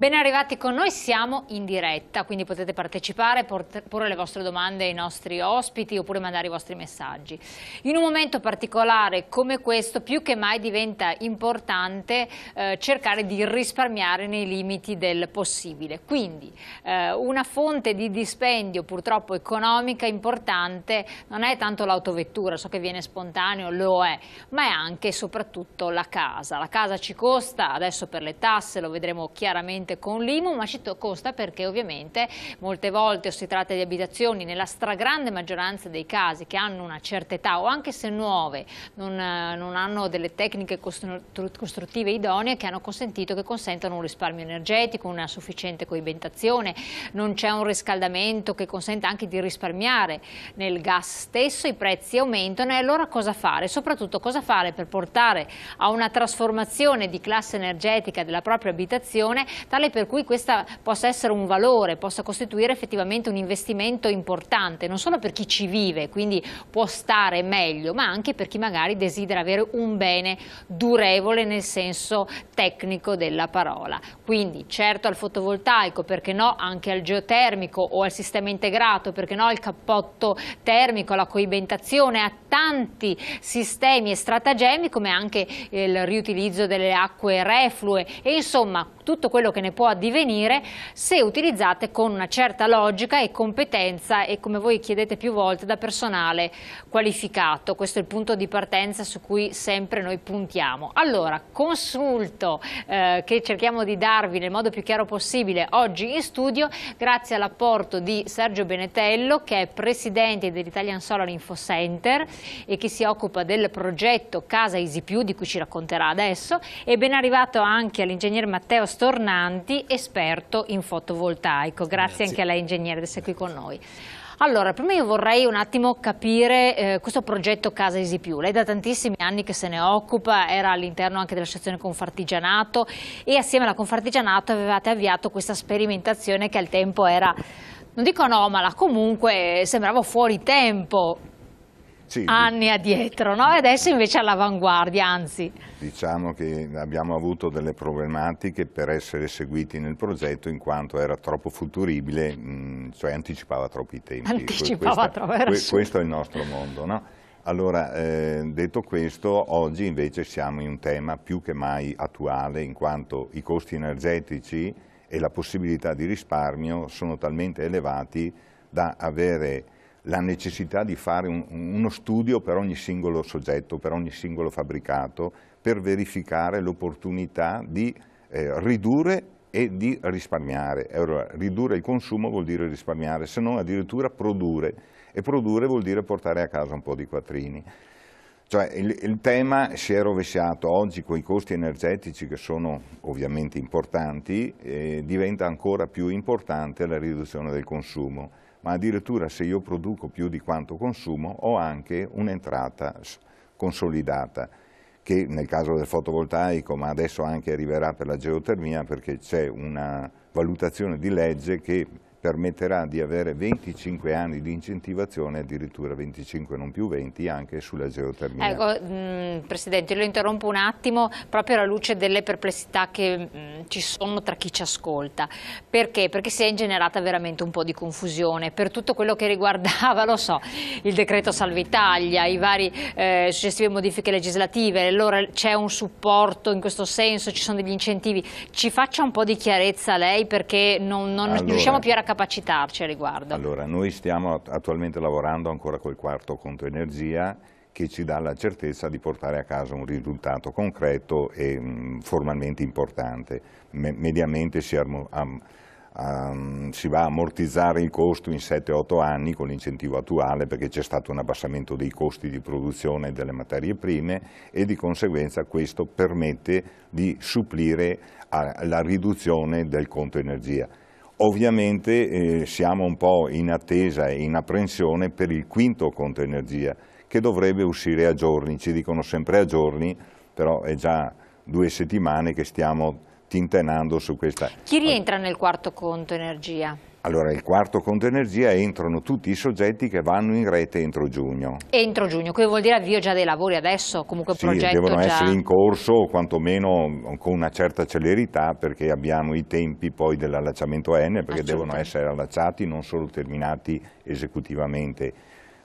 Ben arrivati con noi, siamo in diretta, quindi potete partecipare, porre le vostre domande ai nostri ospiti oppure mandare i vostri messaggi. In un momento particolare come questo, più che mai diventa importante eh, cercare di risparmiare nei limiti del possibile. Quindi eh, una fonte di dispendio purtroppo economica importante non è tanto l'autovettura, so che viene spontaneo, lo è, ma è anche e soprattutto la casa. La casa ci costa, adesso per le tasse, lo vedremo chiaramente direttamente con l'IMU, ma ci costa perché ovviamente molte volte si tratta di abitazioni nella stragrande maggioranza dei casi che hanno una certa età o anche se nuove non, non hanno delle tecniche costruttive idonee che hanno consentito che consentano un risparmio energetico, una sufficiente coibentazione, non c'è un riscaldamento che consenta anche di risparmiare nel gas stesso, i prezzi aumentano e allora cosa fare? Soprattutto cosa fare per portare a una trasformazione di classe energetica della propria abitazione tale tale per cui questa possa essere un valore, possa costituire effettivamente un investimento importante, non solo per chi ci vive, quindi può stare meglio, ma anche per chi magari desidera avere un bene durevole nel senso tecnico della parola. Quindi certo al fotovoltaico, perché no anche al geotermico o al sistema integrato, perché no al cappotto termico, alla coibentazione, a tanti sistemi e stratagemmi come anche il riutilizzo delle acque reflue e insomma tutto quello che ne può divenire se utilizzate con una certa logica e competenza e come voi chiedete più volte da personale qualificato. Questo è il punto di partenza su cui sempre noi puntiamo. Allora, consulto eh, che cerchiamo di darvi nel modo più chiaro possibile oggi in studio grazie all'apporto di Sergio Benetello che è presidente dell'Italian Solar Info Center e che si occupa del progetto Casa Easy Più di cui ci racconterà adesso e ben arrivato anche all'ingegnere Matteo Stornanti, esperto in fotovoltaico. Grazie, Grazie. anche a lei ingegnere di essere qui con noi. Allora, prima io vorrei un attimo capire eh, questo progetto Casa Easy Più. Lei da tantissimi anni che se ne occupa, era all'interno anche dell'associazione Confartigianato e assieme alla Confartigianato avevate avviato questa sperimentazione che al tempo era, non dico anomala, comunque sembrava fuori tempo sì, anni addietro, no? adesso invece all'avanguardia, anzi. Diciamo che abbiamo avuto delle problematiche per essere seguiti nel progetto in quanto era troppo futuribile, mh, mm, cioè anticipava troppi tempi. Anticipava troppo, era que, Questo è il nostro mondo, no? Allora, eh, detto questo, oggi invece siamo in un tema più che mai attuale in quanto i costi energetici e la possibilità di risparmio sono talmente elevati da avere la necessità di fare un, uno studio per ogni singolo soggetto, per ogni singolo fabbricato, per verificare l'opportunità di eh, ridurre e di risparmiare. Allora, ridurre il consumo vuol dire risparmiare, se non addirittura produrre, e produrre vuol dire portare a casa un po' di quattrini. Cioè il, il, tema si è rovesciato oggi con i costi energetici che sono ovviamente importanti, eh, diventa ancora più importante la riduzione del consumo ma addirittura se io produco più di quanto consumo ho anche un'entrata consolidata che nel caso del fotovoltaico, ma adesso anche arriverà per la geotermia perché c'è una valutazione di legge che permetterà di avere 25 anni di incentivazione, addirittura 25 non più 20, anche sulla geotermia. Ecco, mh, mm, Presidente, lo interrompo un attimo proprio alla luce delle perplessità che mh, mm, ci sono tra chi ci ascolta. Perché? Perché si è ingenerata veramente un po' di confusione per tutto quello che riguardava, lo so, il decreto Salva Italia, i vari eh, successive modifiche legislative, allora c'è un supporto in questo senso, ci sono degli incentivi. Ci faccia un po' di chiarezza lei perché non, non allora. riusciamo più a raccontare capacitarci a riguardo? Allora, noi stiamo attualmente lavorando ancora col quarto conto energia che ci dà la certezza di portare a casa un risultato concreto e mh, mm, formalmente importante. Me mediamente si, um, um, si, va a ammortizzare il costo in 7-8 anni con l'incentivo attuale perché c'è stato un abbassamento dei costi di produzione delle materie prime e di conseguenza questo permette di supplire alla riduzione del conto energia. Ovviamente eh, siamo un po' in attesa e in apprensione per il quinto conto energia che dovrebbe uscire a giorni, ci dicono sempre a giorni, però è già due settimane che stiamo tintenando su questa... Chi rientra nel quarto conto energia? Allora, il quarto conto energia entrano tutti i soggetti che vanno in rete entro giugno. Entro giugno, che vuol dire avvio già dei lavori adesso, comunque sì, progetto devono essere in corso o quantomeno con una certa celerità perché abbiamo i tempi poi dell'allacciamento N perché devono essere allacciati, non solo terminati esecutivamente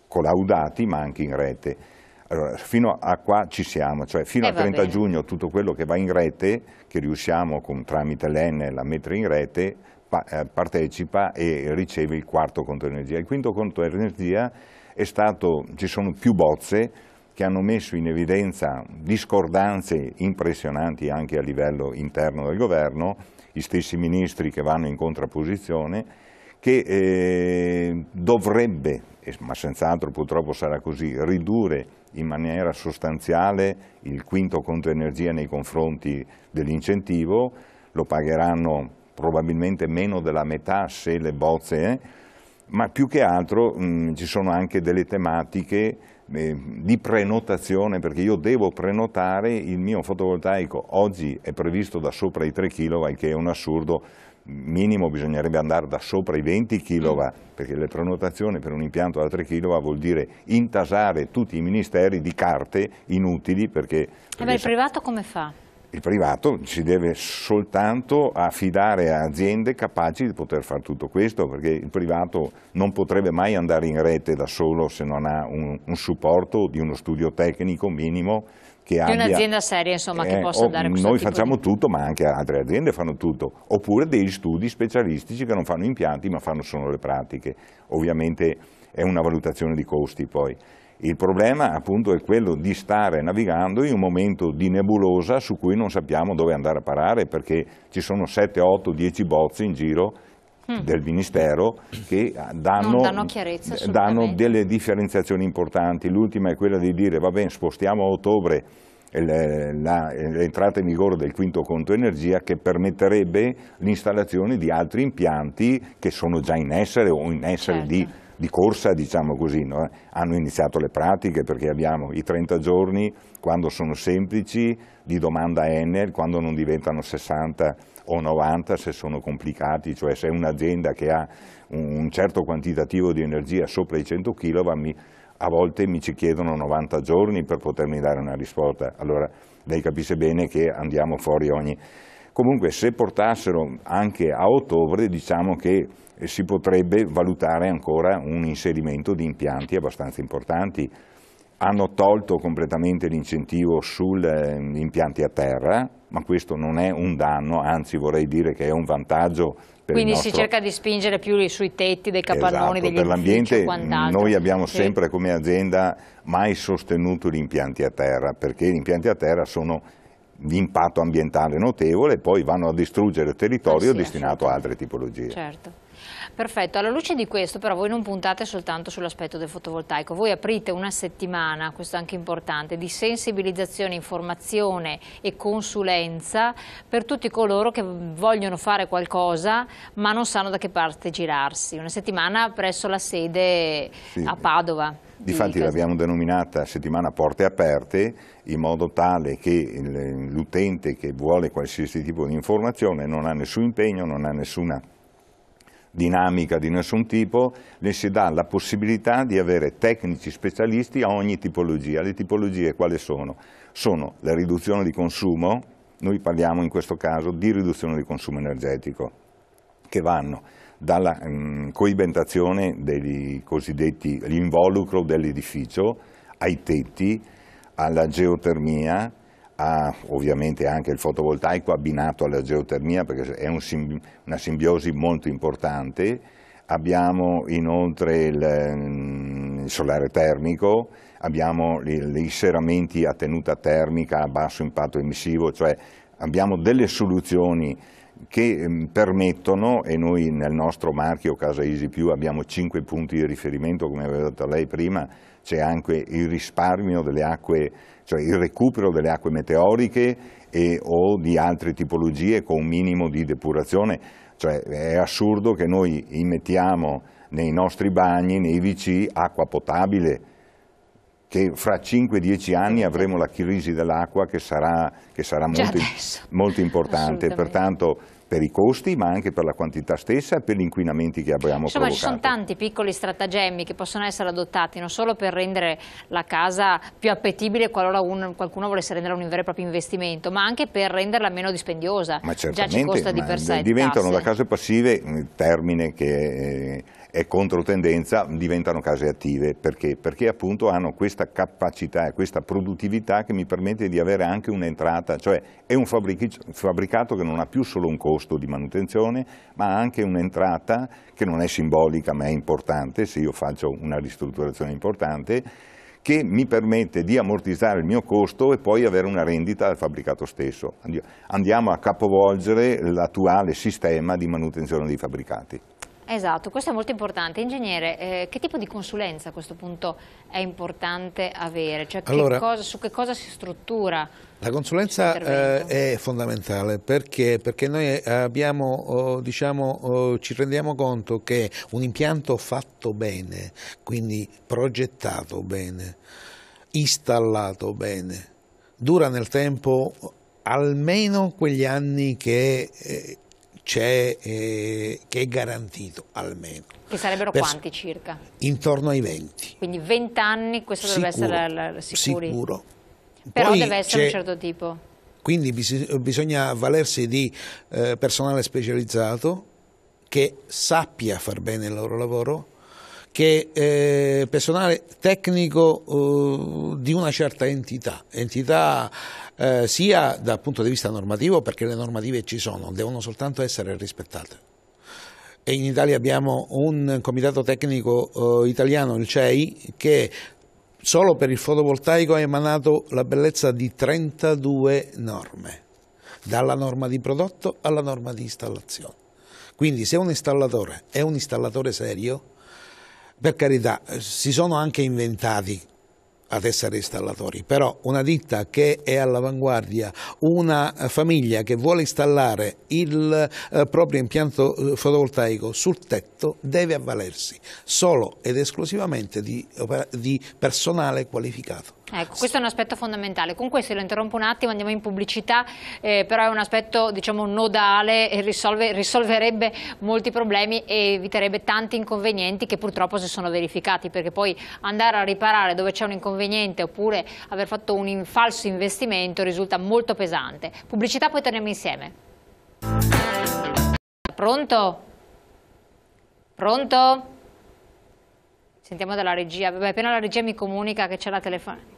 collaudati ma anche in rete. Allora, fino a qua ci siamo, cioè fino eh, al 30 giugno tutto quello che va in rete, che riusciamo con, tramite l'N a mettere in rete, eh, partecipa e riceve il quarto conto energia. Il quinto conto energia è stato, ci sono più bozze che hanno messo in evidenza discordanze impressionanti anche a livello interno del governo, gli stessi ministri che vanno in contrapposizione, che eh, dovrebbe, ma senz'altro purtroppo sarà così, ridurre in maniera sostanziale il quinto conto energia nei confronti dell'incentivo, lo pagheranno probabilmente meno della metà se le bozze, eh, ma più che altro mh, mm, ci sono anche delle tematiche eh, di prenotazione, perché io devo prenotare il mio fotovoltaico, oggi è previsto da sopra i 3 kW, che è un assurdo, minimo bisognerebbe andare da sopra i 20 kW, mm. perché le prenotazioni per un impianto da 3 kW vuol dire intasare tutti i ministeri di carte inutili. Perché, perché eh beh, il privato come fa? il privato si deve soltanto affidare a aziende capaci di poter fare tutto questo, perché il privato non potrebbe mai andare in rete da solo se non ha un, un supporto di uno studio tecnico minimo che di un'azienda seria, insomma, eh, che possa dare questo Noi facciamo di... tutto, ma anche altre aziende fanno tutto. Oppure degli studi specialistici che non fanno impianti, ma fanno solo le pratiche. Ovviamente è una valutazione di costi poi. Il problema appunto è quello di stare navigando in un momento di nebulosa su cui non sappiamo dove andare a parare perché ci sono 7, 8, 10 bozze in giro mm. del Ministero che danno, danno, danno, delle differenziazioni importanti. L'ultima è quella di dire va bene spostiamo a ottobre l'entrata in vigore del quinto conto energia che permetterebbe l'installazione di altri impianti che sono già in essere o in essere certo. di di corsa, diciamo così, no? hanno iniziato le pratiche perché abbiamo i 30 giorni quando sono semplici di domanda Enel, quando non diventano 60 o 90 se sono complicati, cioè se un'azienda che ha un certo quantitativo di energia sopra i 100 kW, a volte mi ci chiedono 90 giorni per potermi dare una risposta. Allora lei capisce bene che andiamo fuori ogni... Comunque se portassero anche a ottobre diciamo che eh, si potrebbe valutare ancora un inserimento di impianti abbastanza importanti. Hanno tolto completamente l'incentivo sugli eh, impianti a terra, ma questo non è un danno, anzi vorrei dire che è un vantaggio Per quindi nostro... si cerca di spingere più sui tetti dei capannoni, esatto, degli per l'ambiente noi abbiamo sì. sempre come azienda mai sostenuto gli impianti a terra, perché gli impianti a terra sono di impatto ambientale notevole, poi vanno a distruggere territorio sì, destinato a altre tipologie. Certo. Perfetto, alla luce di questo però voi non puntate soltanto sull'aspetto del fotovoltaico, voi aprite una settimana, questo è anche importante, di sensibilizzazione, informazione e consulenza per tutti coloro che vogliono fare qualcosa ma non sanno da che parte girarsi, una settimana presso la sede sì. a Padova. Difatti l'abbiamo denominata settimana porte aperte in modo tale che l'utente che vuole qualsiasi tipo di informazione non ha nessun impegno, non ha nessuna dinamica di nessun tipo, le si dà la possibilità di avere tecnici specialisti a ogni tipologia. Le tipologie quali sono? Sono la riduzione di consumo, noi parliamo in questo caso di riduzione di consumo energetico, che vanno dalla mh, mm, coibentazione degli cosiddetti l'involucro dell'edificio ai tetti, alla geotermia, a, ovviamente anche il fotovoltaico abbinato alla geotermia perché è un una simbiosi molto importante, abbiamo inoltre il, mm, il solare termico, abbiamo gli serramenti a tenuta termica a basso impatto emissivo, cioè abbiamo delle soluzioni che mm, permettono, e noi nel nostro marchio Casa Easy Più abbiamo cinque punti di riferimento, come aveva detto lei prima, c'è anche il risparmio delle acque, cioè il recupero delle acque meteoriche e, o di altre tipologie con un minimo di depurazione. Cioè è assurdo che noi immettiamo nei nostri bagni, nei VC, acqua potabile, che fra 5-10 anni avremo la crisi dell'acqua che sarà, che sarà molto, molto importante. Pertanto per i costi ma anche per la quantità stessa e per gli inquinamenti che abbiamo Insomma, provocato. Insomma ci sono tanti piccoli stratagemmi che possono essere adottati non solo per rendere la casa più appetibile qualora un, qualcuno volesse renderla un vero e proprio investimento ma anche per renderla meno dispendiosa. Ma certamente, Già ci costa di per sé. Diventano da case passive termine che... È, eh, è controtendenza, diventano case attive. Perché? Perché appunto hanno questa capacità e questa produttività che mi permette di avere anche un'entrata, cioè è un fabbricato che non ha più solo un costo di manutenzione, ma anche un'entrata che non è simbolica ma è importante, se io faccio una ristrutturazione importante, che mi permette di ammortizzare il mio costo e poi avere una rendita al fabbricato stesso. Andiamo a capovolgere l'attuale sistema di manutenzione dei fabbricati. Esatto, questo è molto importante. Ingegnere, eh, che tipo di consulenza a questo punto è importante avere? Cioè, allora, cosa, su che cosa si struttura? La consulenza eh, è fondamentale perché, perché noi abbiamo, oh, diciamo, oh, ci rendiamo conto che un impianto fatto bene, quindi progettato bene, installato bene, dura nel tempo almeno quegli anni che... Eh, c'è, eh, che è garantito almeno. Che sarebbero per, quanti circa? Intorno ai 20. Quindi 20 anni, questo sicuro, dovrebbe essere la, sicuri. sicuro. Però Poi deve essere un certo tipo. Quindi bis bisogna avvalersi di eh, personale specializzato che sappia far bene il loro lavoro, che è eh, personale tecnico eh, di una certa entità, entità eh, sia dal punto di vista normativo perché le normative ci sono, devono soltanto essere rispettate. E in Italia abbiamo un comitato tecnico italiano, il CEI, che solo per il fotovoltaico ha emanato la bellezza di 32 norme, dalla norma di prodotto alla norma di installazione. Quindi se un installatore è un installatore serio, per carità, si sono anche inventati ad essere installatori, però una ditta che è all'avanguardia, una famiglia che vuole installare il eh, proprio impianto eh, fotovoltaico sul tetto deve avvalersi solo ed esclusivamente di, di personale qualificato. Ecco, questo è un aspetto fondamentale. Con questo lo interrompo un attimo, andiamo in pubblicità, eh, però è un aspetto diciamo, nodale e risolve, risolverebbe molti problemi e eviterebbe tanti inconvenienti che purtroppo si sono verificati, perché poi andare a riparare dove c'è un inconveniente oppure aver fatto un falso investimento risulta molto pesante. Pubblicità, poi torniamo insieme. Pronto? Pronto? Sentiamo dalla regia, Vabbè, appena la regia mi comunica che c'è la telefonia.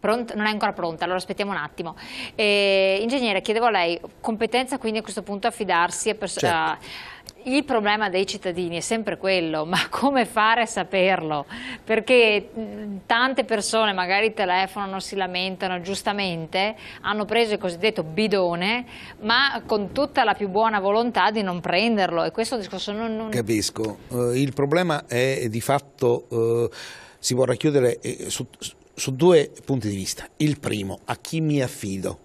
Pronto? Non è ancora pronta, allora aspettiamo un attimo. Eh, ingegnere, chiedevo a lei, competenza quindi a questo punto affidarsi a persone... Certo. Il problema dei cittadini è sempre quello, ma come fare a saperlo? Perché mm, tante persone magari telefonano, si lamentano, giustamente, hanno preso il cosiddetto bidone, ma con tutta la più buona volontà di non prenderlo e questo discorso non... non... Capisco, uh, il problema è di fatto... Uh, si vorrà chiudere... eh, su, su su due punti di vista. Il primo, a chi mi affido.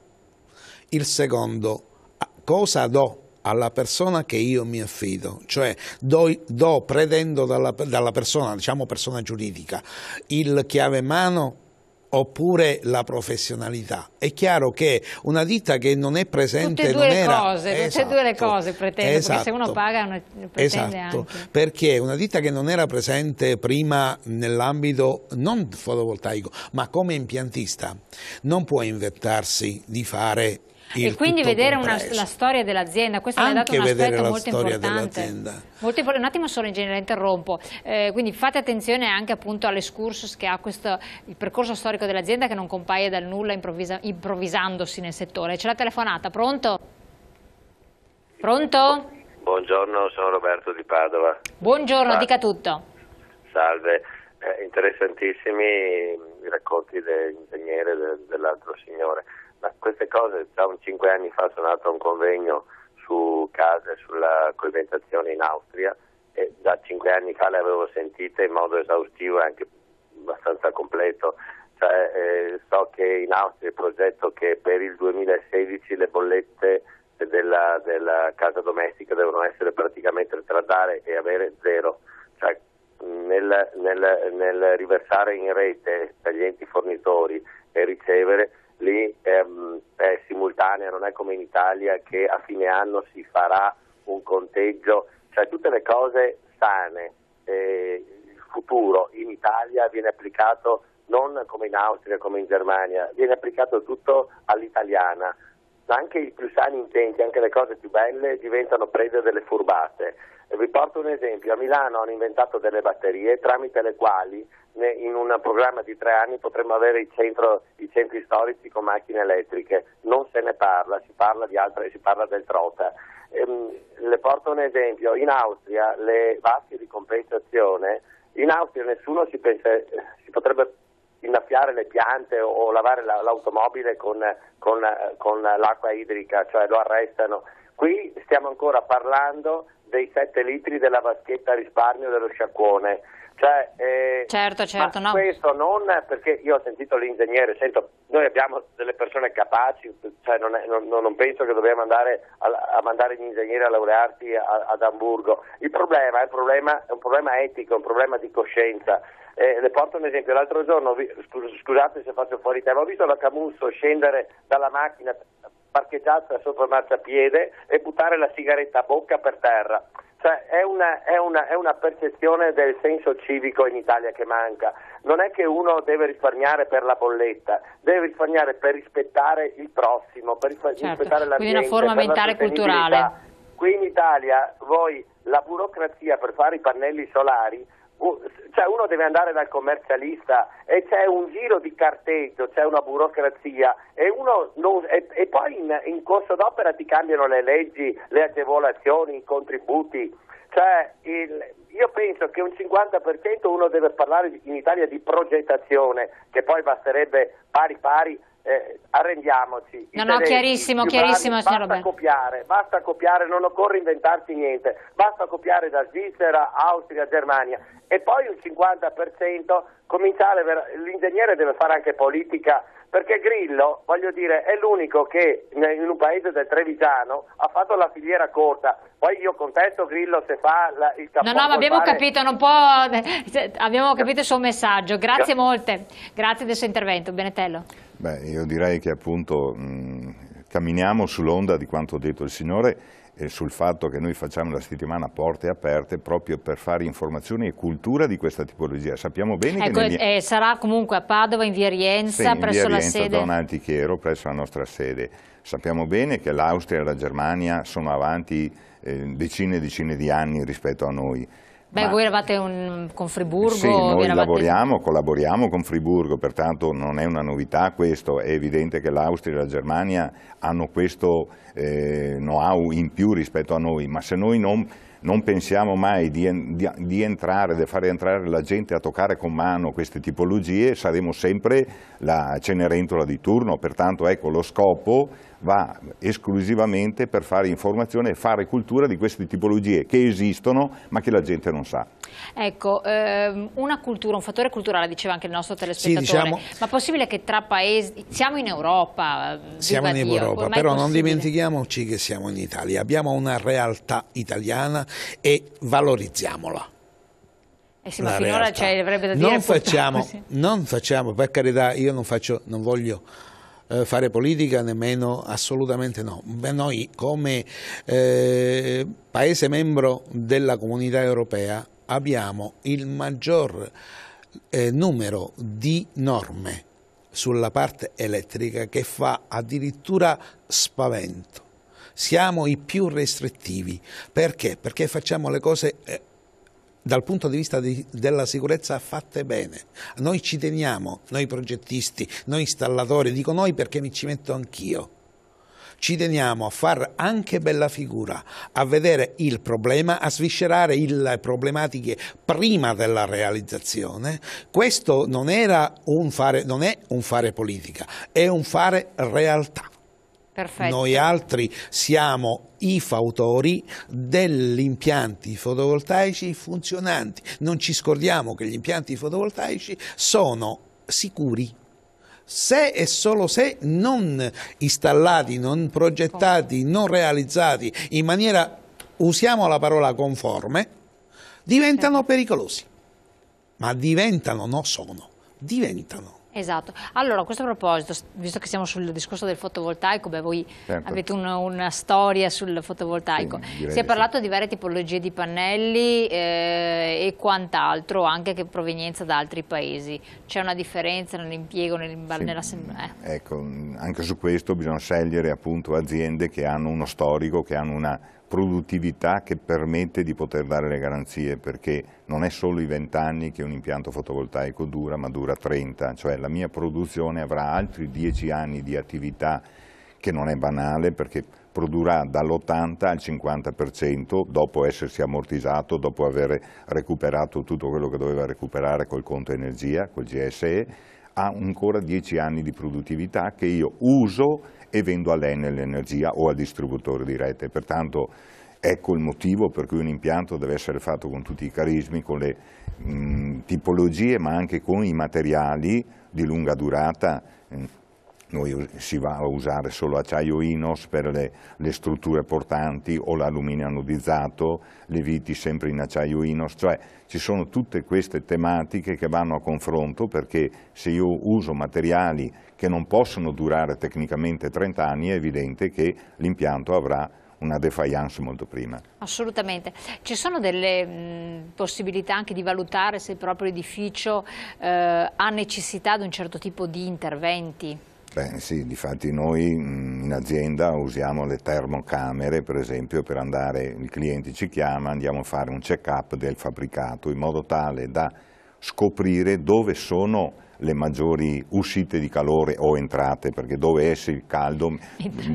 Il secondo, cosa do alla persona che io mi affido, cioè do, do prendendo dalla, dalla persona, diciamo persona giuridica, il chiave in mano oppure la professionalità. È chiaro che una ditta che non è presente non era... tutte e due le esatto. cose pretende, esatto, perché se uno esatto. paga pretende esatto, anche. perché una ditta che non era presente prima nell'ambito non fotovoltaico, ma come impiantista, non può inventarsi di fare e quindi vedere una, la storia dell'azienda, questo è un aspetto molto importante. molto importante. un attimo solo in ingegnere, interrompo. Eh, quindi fate attenzione anche appunto all'escursus che ha questo, il percorso storico dell'azienda che non compaia dal nulla improvvisa, improvvisandosi nel settore. C'è la telefonata, pronto? Pronto? Buongiorno, sono Roberto di Padova. Buongiorno, Salve. dica tutto. Salve, eh, interessantissimi i racconti dell'ingegnere de, dell'altro signore. Ma queste cose, da un cinque anni fa sono andato a un convegno su case, sulla coibentazione in Austria e da cinque anni fa le avevo sentite in modo esaustivo e anche abbastanza completo. Cioè, eh, so che in Austria il progetto che per il 2016 le bollette della, della, casa domestica devono essere praticamente trattate e avere zero. Cioè, nel, nel, nel riversare in rete dagli enti fornitori e ricevere lì ehm, è simultanea, non è come in Italia che a fine anno si farà un conteggio, cioè tutte le cose sane. Eh, il futuro in Italia viene applicato non come in Austria, come in Germania, viene applicato tutto all'italiana. Anche i più sani intenti, anche le cose più belle diventano prede delle furbate. Vi porto un esempio, a Milano hanno inventato delle batterie tramite le quali in un programma di tre anni potremmo avere i, centro, i centri storici con macchine elettriche, non se ne parla, si parla, di altre, si parla del trota. Ehm, le porto un esempio, in Austria le vasche di compensazione, in Austria nessuno si, pensa, si potrebbe innaffiare le piante o lavare l'automobile con, con, con l'acqua idrica, cioè lo arrestano. Qui stiamo ancora parlando dei 7 litri della vaschetta risparmio dello sciacquone. Cioè, eh, certo, certo, no. questo non perché io ho sentito l'ingegnere, sento, noi abbiamo delle persone capaci, cioè non, è, non, non, penso che dobbiamo andare a, a mandare gli ingegneri a laurearsi ad Amburgo. Il problema è un problema, è un problema etico, è un problema di coscienza. Eh, le porto un esempio, l'altro giorno, vi, scusate se faccio fuori tema, ho visto la Camusso scendere dalla macchina parcheggiata sopra marciapiede e buttare la sigaretta a bocca per terra. Cioè, è, una, è, una, è una, percezione del senso civico in Italia che manca. Non è che uno deve risparmiare per la bolletta, deve risparmiare per rispettare il prossimo, per certo. rispettare certo. l'ambiente. Quindi è una forma mentale culturale. Qui in Italia voi la burocrazia per fare i pannelli solari cioè uno deve andare dal commercialista e c'è un giro di carteggio, c'è una burocrazia e, non, e, e poi in, in corso d'opera ti cambiano le leggi, le agevolazioni, i contributi. Cioè, il, io penso che un 50% uno deve parlare in Italia di progettazione, che poi basterebbe pari pari eh, arrendiamoci. No, no, chiarissimo, chiarissimo, bravi, basta Roberto. copiare, basta copiare, non occorre inventarsi niente, basta copiare da Svizzera, Austria, Germania e poi un 50% cominciare, per... l'ingegnere deve fare anche politica perché Grillo, voglio dire, è l'unico che in un paese del Trevigiano ha fatto la filiera corta. Poi io contesto Grillo se fa la, il capo. No, no, ma abbiamo fare... capito, non può... Eh, abbiamo capito il suo messaggio. Grazie molte, grazie del suo intervento, Benetello. Beh, io direi che appunto mh, camminiamo sull'onda di quanto ha detto il Signore e sul fatto che noi facciamo la settimana porte aperte proprio per fare informazioni e cultura di questa tipologia. Sappiamo bene ecco, che... Negli... Eh, sarà comunque a Padova, in via Rienza, sì, presso in via la sede... zona Antichiero, presso la nostra sede. Sappiamo bene che l'Austria e la Germania sono avanti eh, decine e decine di anni rispetto a noi Beh, Ma... voi eravate un... con Friburgo? Sì, noi eravate... lavoriamo, collaboriamo con Friburgo, pertanto non è una novità questo, è evidente che l'Austria e la Germania hanno questo eh, know-how in più rispetto a noi, ma se noi non non pensiamo mai di, di, di, entrare, di fare entrare la gente a toccare con mano queste tipologie, saremo sempre la Cenerentola di turno, pertanto ecco lo scopo va esclusivamente per fare informazione e fare cultura di queste tipologie che esistono ma che la gente non sa. Ecco, ehm, una cultura, un fattore culturale, diceva anche il nostro telespettatore, sì, diciamo, ma è possibile che tra paesi, siamo in Europa, eh, siamo in Dio, Europa, però non dimentichiamoci che siamo in Italia, abbiamo una realtà italiana e valorizziamola. Eh sì, ma finora cioè, avrebbe da dire non facciamo, non facciamo, per carità, io non, faccio, non voglio eh, fare politica nemmeno assolutamente no. Noi come eh, Paese membro della comunità europea abbiamo il maggior eh, numero di norme sulla parte elettrica che fa addirittura spavento. Siamo i più restrittivi. Perché? Perché facciamo le cose... Eh, dal punto di vista di, della sicurezza fatte bene. Noi ci teniamo, noi progettisti, noi installatori, dico noi perché mi ci metto anch'io. Ci teniamo a far anche bella figura, a vedere il problema, a sviscerare le problematiche prima della realizzazione. Questo non, non è un fare politica, è un fare realtà. Perfetto. Noi altri siamo i fautori degli impianti fotovoltaici funzionanti. Non ci scordiamo che gli impianti fotovoltaici sono sicuri se e solo se non installati, non progettati, non realizzati in maniera, usiamo la parola conforme, diventano certo. pericolosi. Ma diventano, non sono, diventano. Esatto. Allora, a questo proposito, visto che siamo sul discorso del fotovoltaico, beh, voi certo. avete un, una storia sul fotovoltaico. Sì, si è parlato sì. di varie tipologie di pannelli eh, e quant'altro, anche che provenienza da altri paesi. C'è una differenza nell'impiego, nell sì. nella... eh. Ecco, anche su questo bisogna scegliere appunto aziende che hanno uno storico, che hanno una produttività che permette di poter dare le garanzie, perché non è solo i 20 anni che un impianto fotovoltaico dura, ma dura 30, cioè la mia produzione avrà altri 10 anni di attività che non è banale perché produrrà dall'80 al 50% dopo essersi ammortizzato, dopo aver recuperato tutto quello che doveva recuperare col conto energia, col GSE, ha ancora 10 anni di produttività che io uso e vendo a lei nell'energia o al distributore di rete. Pertanto ecco il motivo per cui un impianto deve essere fatto con tutti i carismi, con le mh, tipologie ma anche con i materiali di lunga durata mh, noi si va a usare solo acciaio Inos per le, le strutture portanti o l'alluminio anodizzato, le viti sempre in acciaio Inos, cioè ci sono tutte queste tematiche che vanno a confronto perché se io uso materiali che non possono durare tecnicamente 30 anni è evidente che l'impianto avrà una defiance molto prima. Assolutamente. Ci sono delle mh, possibilità anche di valutare se il proprio edificio eh, ha necessità di un certo tipo di interventi? Beh sì, difatti noi mm, in azienda usiamo le termocamere per esempio per andare, il cliente ci chiama, andiamo a fare un check up del fabbricato in modo tale da scoprire dove sono le maggiori uscite di calore o entrate, perché dove esce il caldo,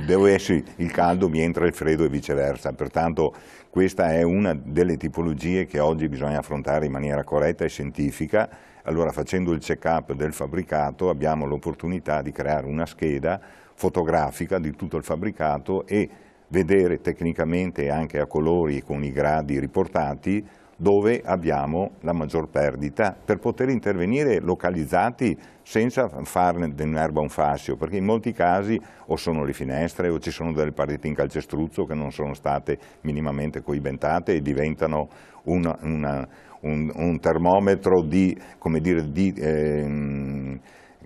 dove esce il caldo mi entra il freddo e viceversa. Pertanto questa è una delle tipologie che oggi bisogna affrontare in maniera corretta e scientifica allora facendo il check-up del fabbricato abbiamo l'opportunità di creare una scheda fotografica di tutto il fabbricato e vedere tecnicamente anche a colori con i gradi riportati dove abbiamo la maggior perdita per poter intervenire localizzati senza farne dell'erba un fascio, perché in molti casi o sono le finestre o ci sono delle pareti in calcestruzzo che non sono state minimamente coibentate e diventano una, una un, un termometro di, come, dire, di, eh,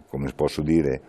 come posso dire,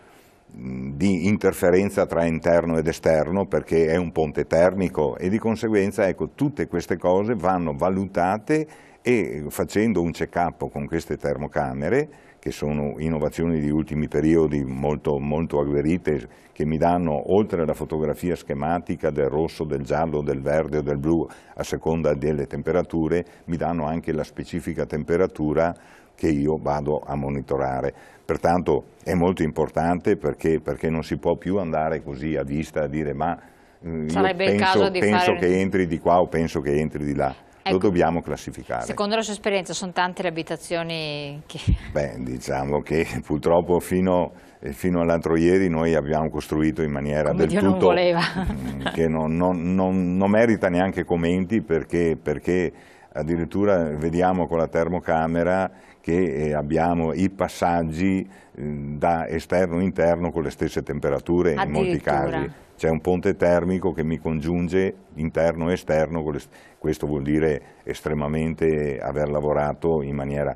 di interferenza tra interno ed esterno perché è un ponte termico e di conseguenza ecco, tutte queste cose vanno valutate e facendo un check-up con queste termocamere che sono innovazioni di ultimi periodi molto, molto agguerrite, che mi danno, oltre alla fotografia schematica del rosso, del giallo, del verde o del blu, a seconda delle temperature, mi danno anche la specifica temperatura che io vado a monitorare. Pertanto è molto importante perché, perché non si può più andare così a vista a dire ma mm, Sarebbe penso, penso fare... che entri di qua o penso che entri di là ecco, lo dobbiamo classificare. Secondo la sua esperienza sono tante le abitazioni che... Beh, diciamo che purtroppo fino, eh, fino all'altro ieri noi abbiamo costruito in maniera Come del Dio tutto... Non voleva. Mm, che non, non, non, non, merita neanche commenti perché, perché addirittura vediamo con la termocamera che eh, abbiamo i passaggi mm, da esterno a interno con le stesse temperature in molti casi. C'è un ponte termico che mi congiunge interno e esterno, questo vuol dire estremamente aver lavorato in maniera...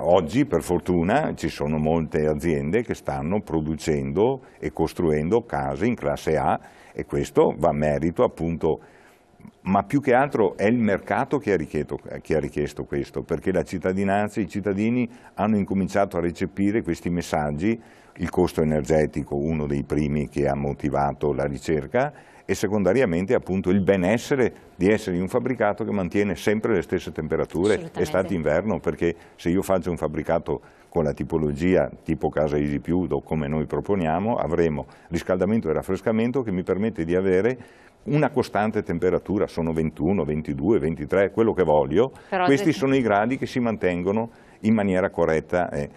Oggi per fortuna ci sono molte aziende che stanno producendo e costruendo case in classe A e questo va merito appunto ma più che altro è il mercato che ha, richiesto, che ha richiesto questo, perché la cittadinanza, i cittadini hanno incominciato a recepire questi messaggi, il costo energetico uno dei primi che ha motivato la ricerca e secondariamente appunto il benessere di essere in un fabbricato che mantiene sempre le stesse temperature estate-inverno, perché se io faccio un fabbricato con la tipologia tipo casa Easy Più, come noi proponiamo, avremo riscaldamento e raffrescamento che mi permette di avere una costante temperatura, sono 21, 22, 23, quello che voglio, Però questi sono i gradi che si mantengono in maniera corretta e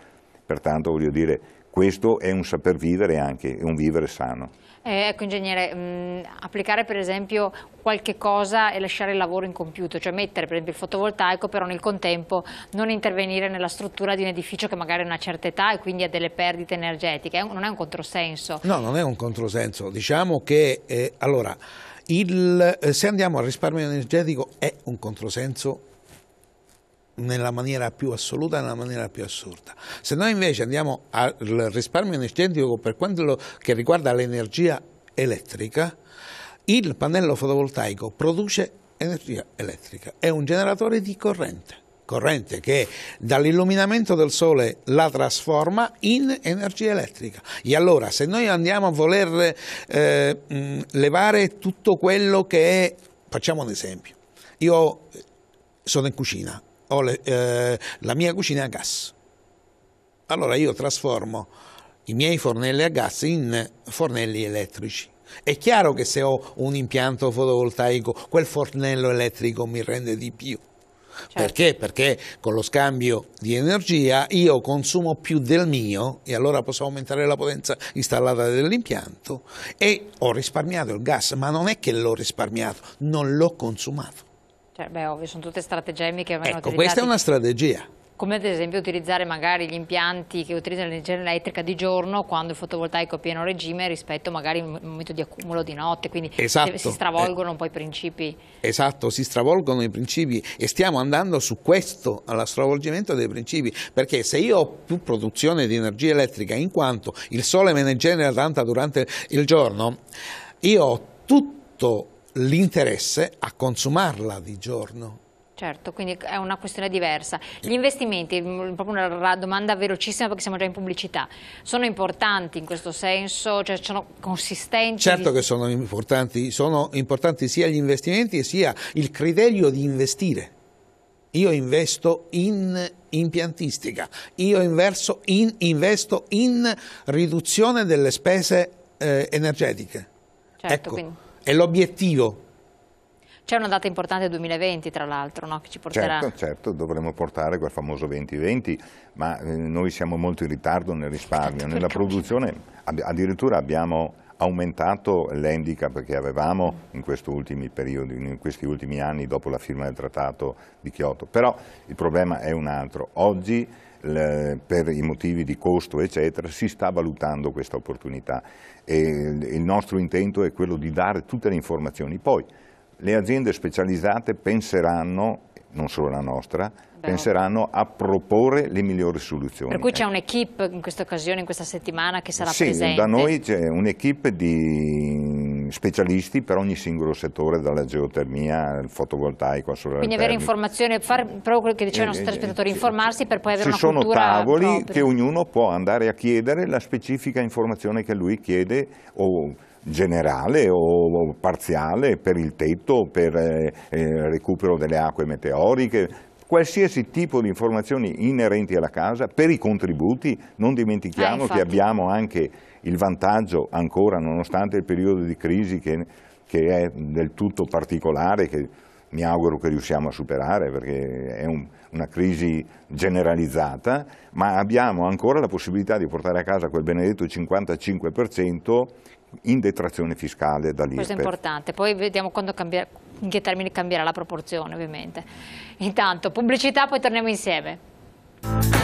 pertanto voglio dire questo è un saper vivere anche, è un vivere sano. Eh, ecco ingegnere, mh, mm, applicare per esempio qualche cosa e lasciare il lavoro incompiuto, cioè mettere per esempio il fotovoltaico però nel contempo non intervenire nella struttura di un edificio che magari ha una certa età e quindi ha delle perdite energetiche, non è un controsenso? No, non è un controsenso, diciamo che eh, allora il, eh, se andiamo al risparmio energetico è un controsenso nella maniera più assoluta, nella maniera più assurda. Se noi invece andiamo al risparmio energetico per quanto riguarda l'energia elettrica, il pannello fotovoltaico produce energia elettrica, è un generatore di corrente corrente che dall'illuminamento del sole la trasforma in energia elettrica. E allora se noi andiamo a voler eh, levare tutto quello che è, facciamo un esempio, io sono in cucina, ho le, eh, la mia cucina è a gas, allora io trasformo i miei fornelli a gas in fornelli elettrici. È chiaro che se ho un impianto fotovoltaico, quel fornello elettrico mi rende di più. Certo. Perché? Perché con lo scambio di energia io consumo più del mio e allora posso aumentare la potenza installata dell'impianto e ho risparmiato il gas, ma non è che l'ho risparmiato, non l'ho consumato. Cioè, beh, ovvio, sono tutte strategie che vengono ecco, utilizzate. questa è una strategia come ad esempio utilizzare magari gli impianti che utilizzano l'energia elettrica di giorno quando il fotovoltaico è pieno regime rispetto magari al momento di accumulo di notte, quindi esatto. si stravolgono eh, un po' i principi. Esatto, si stravolgono i principi e stiamo andando su questo, allo stravolgimento dei principi, perché se io ho più produzione di energia elettrica in quanto il sole me ne genera tanta durante il giorno, io ho tutto l'interesse a consumarla di giorno Certo, quindi è una questione diversa. Gli investimenti, mm, proprio una domanda velocissima perché siamo già in pubblicità, sono importanti in questo senso? Cioè sono consistenti? Certo che sono importanti, sono importanti sia gli investimenti sia il criterio di investire. Io investo in impiantistica, io in, investo in riduzione delle spese eh, energetiche. Certo, ecco, quindi. è l'obiettivo c'è una data importante 2020 tra l'altro no? che ci porterà. Certo, certo, dovremo portare quel famoso 2020, ma eh, noi siamo molto in ritardo nel risparmio, certo, nella produzione addirittura abbiamo aumentato l'handicap che avevamo in, questi ultimi periodi, in questi ultimi anni dopo la firma del trattato di Kyoto, però il problema è un altro, oggi per i motivi di costo eccetera, si sta valutando questa opportunità e il nostro intento è quello di dare tutte le informazioni. Poi le aziende specializzate penseranno, non solo la nostra, Bravo. penseranno a proporre le migliori soluzioni. Per cui c'è ecco. un'equipe in questa occasione, in questa settimana che sarà sì, presente? Sì, da noi c'è un'equipe di specialisti per ogni singolo settore, dalla geotermia al fotovoltaico, al solare Quindi avere informazioni, fare proprio quello che diceva eh, il eh, nostro telespettatore, eh, informarsi per poi avere Ci una cultura Ci sono tavoli propria. che ognuno può andare a chiedere la specifica informazione che lui chiede o generale o parziale per il tetto, per il recupero delle acque meteoriche, qualsiasi tipo di informazioni inerenti alla casa, per i contributi, non dimentichiamo eh, che abbiamo anche il vantaggio ancora, nonostante il periodo di crisi che, che è del tutto particolare, che mi auguro che riusciamo a superare perché è un, una crisi generalizzata, ma abbiamo ancora la possibilità di portare a casa quel benedetto 55% in detrazione fiscale dall'IRPEF. Questo è importante, poi vediamo cambia, in che termini cambierà la proporzione ovviamente. Intanto pubblicità, poi torniamo insieme.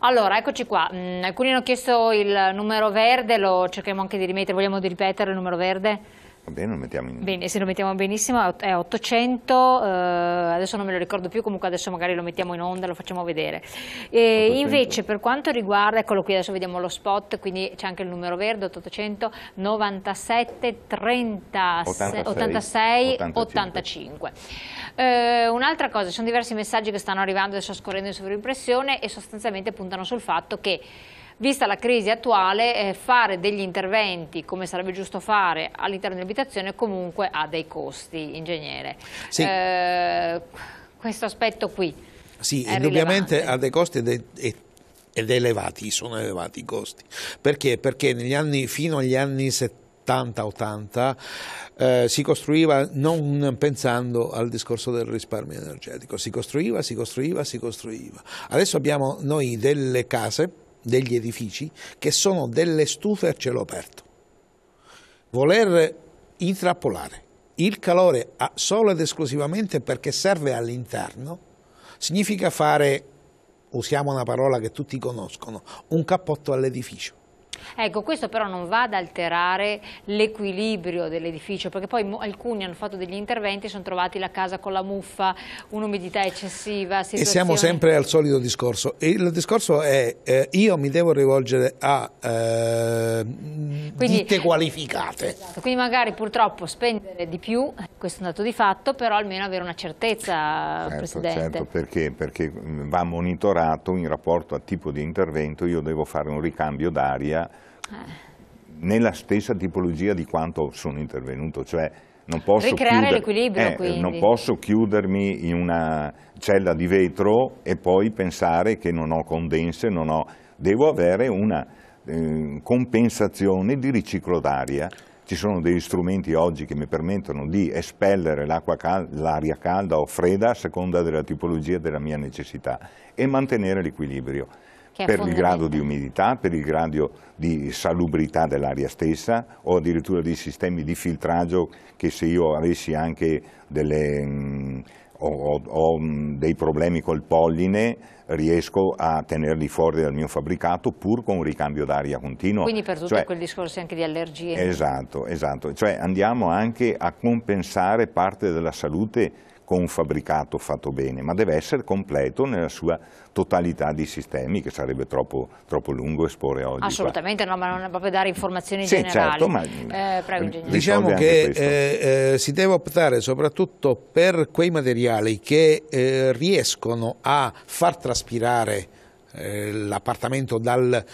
Allora, eccoci qua. Mm, alcuni hanno chiesto il numero verde, lo cerchiamo anche di rimettere, vogliamo ripetere il numero verde? Va bene, lo mettiamo in... Bene, se lo mettiamo benissimo è 800, eh, adesso non me lo ricordo più, comunque adesso magari lo mettiamo in onda, lo facciamo vedere. E invece per quanto riguarda, eccolo qui, adesso vediamo lo spot, quindi c'è anche il numero verde, 897 30 86, 86 85. 85. Eh, Un'altra cosa, ci sono diversi messaggi che stanno arrivando, adesso scorrendo in sovrimpressione e sostanzialmente puntano sul fatto che Vista la crisi attuale, eh, fare degli interventi, come sarebbe giusto fare, all'interno dell'abitazione comunque ha dei costi, ingegnere. Sì. Eh, questo aspetto qui Sì, indubbiamente rilevante. ha dei costi e ed elevati, sono elevati i costi. Perché? Perché negli anni, fino agli anni 70-80 eh, si costruiva non pensando al discorso del risparmio energetico, si costruiva, si costruiva, si costruiva. Adesso abbiamo noi delle case degli edifici che sono delle stufe a cielo aperto. Voler intrappolare il calore solo ed esclusivamente perché serve all'interno significa fare, usiamo una parola che tutti conoscono, un cappotto all'edificio. Ecco, questo però non va ad alterare l'equilibrio dell'edificio, perché poi alcuni hanno fatto degli interventi e sono trovati la casa con la muffa, un'umidità eccessiva. Situazioni... E siamo sempre al solito discorso. Il discorso è eh, io mi devo rivolgere a eh, quindi, ditte qualificate. Esatto, quindi magari purtroppo spendere di più, questo è un dato di fatto, però almeno avere una certezza, certo, certo Presidente. Certo, perché? perché va monitorato in rapporto al tipo di intervento, io devo fare un ricambio d'aria eh. nella stessa tipologia di quanto sono intervenuto, cioè non posso, chiuder... eh, non posso chiudermi in una cella di vetro e poi pensare che non ho condense, non ho... devo avere una eh, compensazione di riciclo d'aria. Ci sono degli strumenti oggi che mi permettono di espellere l'aria calda o fredda a seconda della tipologia della mia necessità e mantenere l'equilibrio per il grado di umidità, per il grado di salubrità dell'aria stessa o addirittura dei sistemi di filtraggio che se io avessi anche delle... Mh, mm, ho, ho, mm, dei problemi col polline, riesco a tenerli fuori dal mio fabbricato pur con un ricambio d'aria continuo. Quindi per tutto cioè, quel discorso anche di allergie. Esatto, esatto. Cioè andiamo anche a compensare parte della salute con un fabbricato fatto bene, ma deve essere completo nella sua totalità di sistemi, che sarebbe troppo, troppo lungo esporre oggi. Assolutamente, no, ma non è proprio dare informazioni sì, generali. Certo, ma, eh, prego, diciamo che eh, eh, si deve optare soprattutto per quei materiali che eh, riescono a far traspirare eh, l'appartamento dal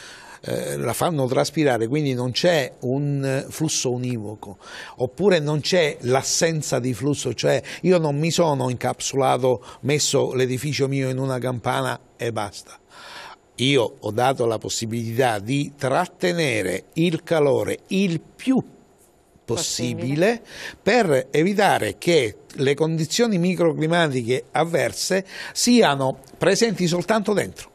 eh, la fanno traspirare, quindi non c'è un flusso univoco, oppure non c'è l'assenza di flusso, cioè io non mi sono incapsulato, messo l'edificio mio in una campana e basta. Io ho dato la possibilità di trattenere il calore il più possibile per evitare che le condizioni microclimatiche avverse siano presenti soltanto dentro.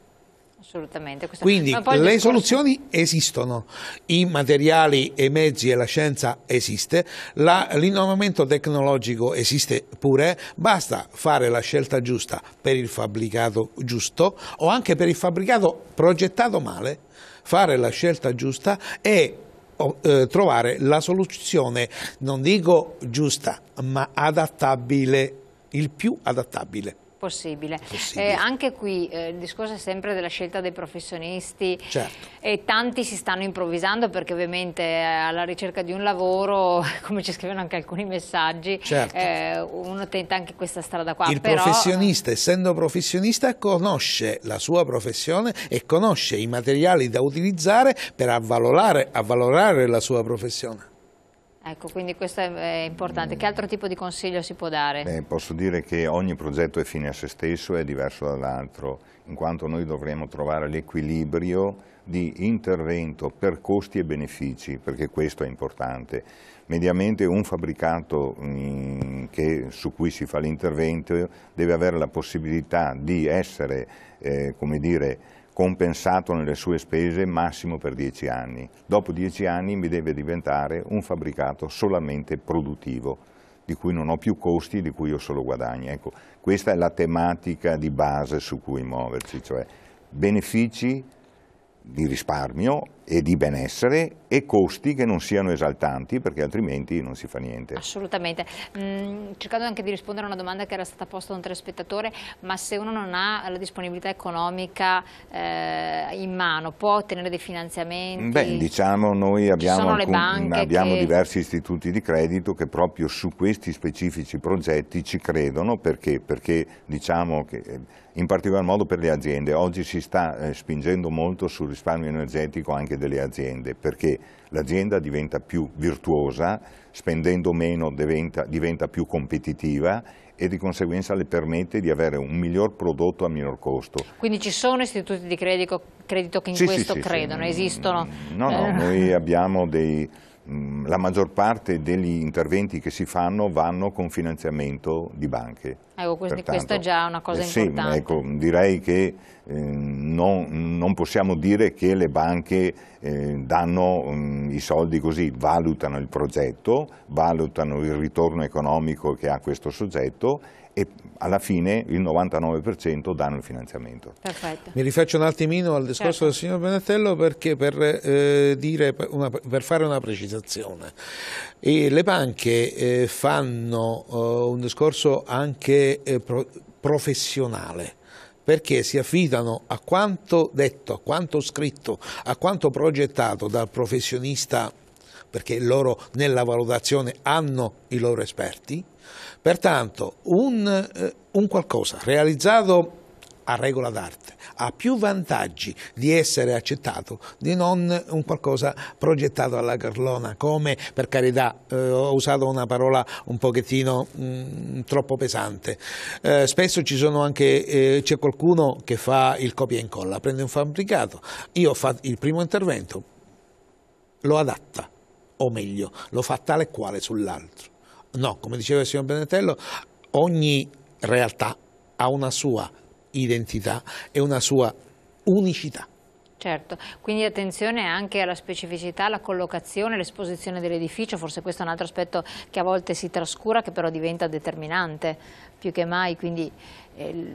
Assolutamente. Questo... Quindi le discorso... soluzioni esistono, i materiali e i mezzi e la scienza esiste, l'innovamento tecnologico esiste pure, basta fare la scelta giusta per il fabbricato giusto o anche per il fabbricato progettato male, fare la scelta giusta e eh, trovare la soluzione, non dico giusta, ma adattabile, il più adattabile possibile. possibile. Eh, anche qui eh, il discorso è sempre della scelta dei professionisti certo. e tanti si stanno improvvisando perché ovviamente eh, alla ricerca di un lavoro, come ci scrivono anche alcuni messaggi, certo. Eh, uno tenta anche questa strada qua. Il Però... professionista, essendo professionista, conosce la sua professione e conosce i materiali da utilizzare per avvalorare, avvalorare la sua professione. Ecco, quindi questo è importante. Che altro tipo di consiglio si può dare? Beh, posso dire che ogni progetto è fine a se stesso e è diverso dall'altro, in quanto noi dovremo trovare l'equilibrio di intervento per costi e benefici, perché questo è importante. Mediamente un fabbricato mm, che, su cui si fa l'intervento deve avere la possibilità di essere, eh, come dire, compensato nelle sue spese massimo per dieci anni. Dopo dieci anni mi deve diventare un fabbricato solamente produttivo, di cui non ho più costi, di cui ho solo guadagni. Ecco, questa è la tematica di base su cui muoverci, cioè benefici di risparmio e di benessere e costi che non siano esaltanti perché altrimenti non si fa niente. Assolutamente, mm, cercando anche di rispondere a una domanda che era stata posta da un telespettatore, ma se uno non ha la disponibilità economica eh, in mano può ottenere dei finanziamenti? Beh, diciamo noi abbiamo, alcun, abbiamo che... diversi istituti di credito che proprio su questi specifici progetti ci credono perché, perché diciamo che eh, in particolar modo per le aziende oggi si sta eh, spingendo molto sul risparmio energetico anche anche delle aziende, perché l'azienda diventa più virtuosa, spendendo meno diventa, diventa più competitiva e di conseguenza le permette di avere un miglior prodotto a minor costo. Quindi ci sono istituti di credito, credito che in sì, questo sì, credono, sì, esistono? No, no, eh. noi abbiamo dei Mm, la maggior parte degli interventi che si fanno vanno con finanziamento di banche. Ecco, quindi Pertanto, questa è già una cosa eh, importante. Sì, ecco, direi che eh, non, non, possiamo dire che le banche eh, danno mh, mm, i soldi così, valutano il progetto, valutano il ritorno economico che ha questo soggetto e alla fine il 99% danno il finanziamento. Perfetto. Mi rifaccio un attimino al discorso certo. del signor Benettello perché per, eh, dire, per, una, per fare una precisazione. E le banche eh, fanno eh, un discorso anche eh, pro, professionale perché si affidano a quanto detto, a quanto scritto, a quanto progettato dal professionista, perché loro nella valutazione hanno i loro esperti, Pertanto un, eh, un qualcosa realizzato a regola d'arte ha più vantaggi di essere accettato di non un qualcosa progettato alla carlona come per carità eh, ho usato una parola un pochettino mh, mm, troppo pesante eh, spesso ci sono anche eh, c'è qualcuno che fa il copia e incolla prende un fabbricato io fa il primo intervento lo adatta o meglio lo fa tale e quale sull'altro No, come diceva il signor Benetello, ogni realtà ha una sua identità e una sua unicità. Certo, quindi attenzione anche alla specificità, alla collocazione, all'esposizione dell'edificio, forse questo è un altro aspetto che a volte si trascura, che però diventa determinante più che mai, quindi eh,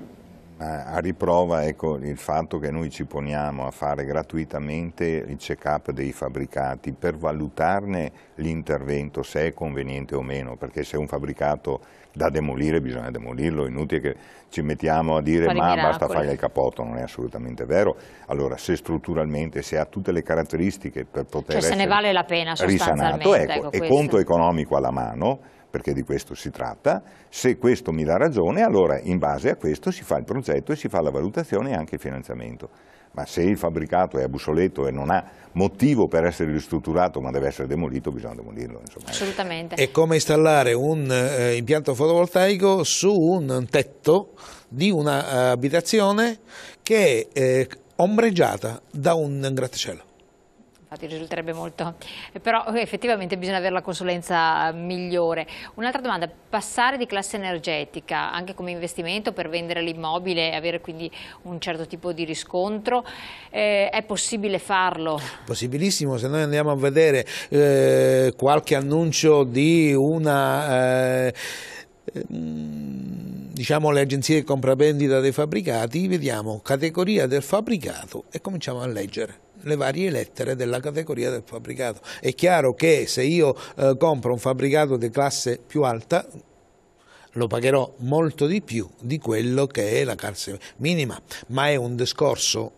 a riprova ecco, il fatto che noi ci poniamo a fare gratuitamente il check-up dei fabbricati per valutarne l'intervento se è conveniente o meno, perché se è un fabbricato da demolire bisogna demolirlo, inutile che ci mettiamo a dire ma miracoli. basta fare il capotto, non è assolutamente vero. Allora se strutturalmente, se ha tutte le caratteristiche per poter cioè, essere se ne vale la pena, risanato, ecco, ecco, e conto economico alla mano, perché di questo si tratta, se questo mi dà ragione, allora in base a questo si fa il progetto e si fa la valutazione e anche il finanziamento. Ma se il fabbricato è a Bussoletto e non ha motivo per essere ristrutturato ma deve essere demolito, bisogna demolirlo. Insomma. Assolutamente. È come installare un eh, impianto fotovoltaico su un tetto di un'abitazione eh, che è eh, ombreggiata da un grattacielo infatti risulterebbe molto, però effettivamente bisogna avere la consulenza migliore. Un'altra domanda, passare di classe energetica anche come investimento per vendere l'immobile e avere quindi un certo tipo di riscontro, eh, è possibile farlo? Possibilissimo, se noi andiamo a vedere eh, qualche annuncio di una... Eh, mm, diciamo le agenzie di compravendita dei fabbricati, vediamo categoria del fabbricato e cominciamo a leggere le varie lettere della categoria del fabbricato. È chiaro che se io eh, compro un fabbricato di classe più alta lo pagherò molto di più di quello che è la classe minima, ma è un discorso,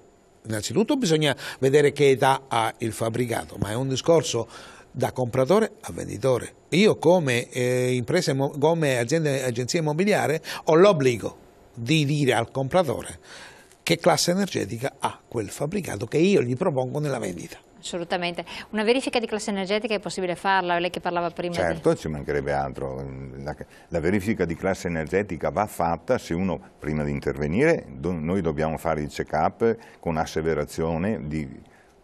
innanzitutto bisogna vedere che età ha il fabbricato, ma è un discorso da compratore a venditore. Io come, eh, imprese, come azienda, agenzia immobiliare ho l'obbligo di dire al compratore che classe energetica ha quel fabbricato che io gli propongo nella vendita. Assolutamente. Una verifica di classe energetica è possibile farla? Lei che parlava prima. Certo, di... ci mancherebbe altro. La, la, verifica di classe energetica va fatta se uno, prima di intervenire, do, noi dobbiamo fare il check-up con asseverazione di,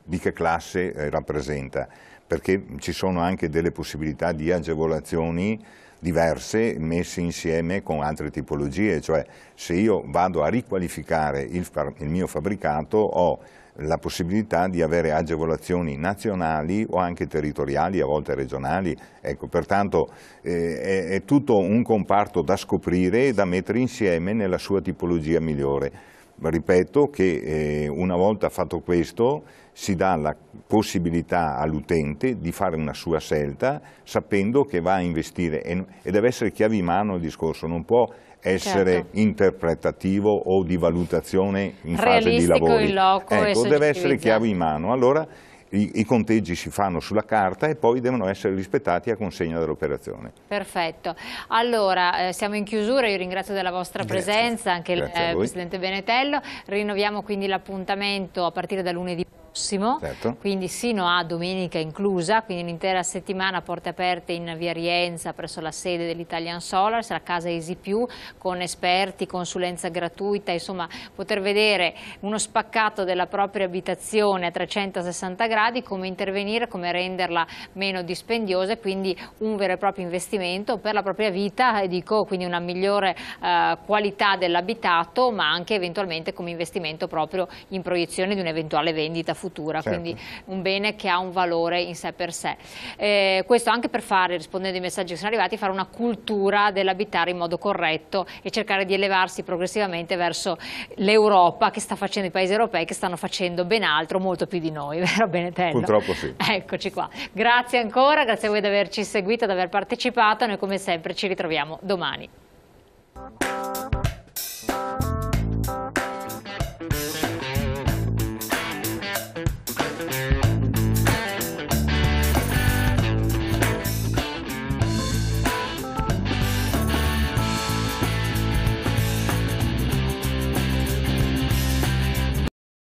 di che classe eh, rappresenta, perché ci sono anche delle possibilità di agevolazioni diverse messe insieme con altre tipologie, cioè se io vado a riqualificare il, il mio fabbricato ho la possibilità di avere agevolazioni nazionali o anche territoriali, a volte regionali. Ecco, pertanto eh, è, è tutto un comparto da scoprire e da mettere insieme nella sua tipologia migliore ripeto che eh, una volta fatto questo si dà la possibilità all'utente di fare una sua scelta sapendo che va a investire e, e deve essere chiave in mano il discorso, non può essere certo. interpretativo o di valutazione in Realistico fase di lavoro. Ecco, deve essere chiave in mano. Allora i, I, conteggi si fanno sulla carta e poi devono essere rispettati a consegna dell'operazione. Perfetto. Allora, eh, siamo in chiusura, io ringrazio della vostra presenza, anche Grazie il eh, Presidente Benetello. Rinnoviamo quindi l'appuntamento a partire da lunedì prossimo, certo. quindi sino a domenica inclusa, quindi un'intera settimana porte aperte in via Rienza presso la sede dell'Italian Solar, sarà casa Easy più con esperti, consulenza gratuita, insomma poter vedere uno spaccato della propria abitazione a 360 gradi, come intervenire, come renderla meno dispendiosa e quindi un vero e proprio investimento per la propria vita dico quindi una migliore eh, qualità dell'abitato ma anche eventualmente come investimento proprio in proiezione di un'eventuale vendita futura, certo. quindi un bene che ha un valore in sé per sé. Eh, questo anche per fare, rispondendo ai messaggi che sono arrivati, fare una cultura dell'abitare in modo corretto e cercare di elevarsi progressivamente verso l'Europa che sta facendo, i paesi europei che stanno facendo ben altro, molto più di noi, vero Benetello? Purtroppo sì. Eccoci qua. Grazie ancora, grazie a voi di averci seguito, di aver partecipato, noi come sempre ci ritroviamo domani.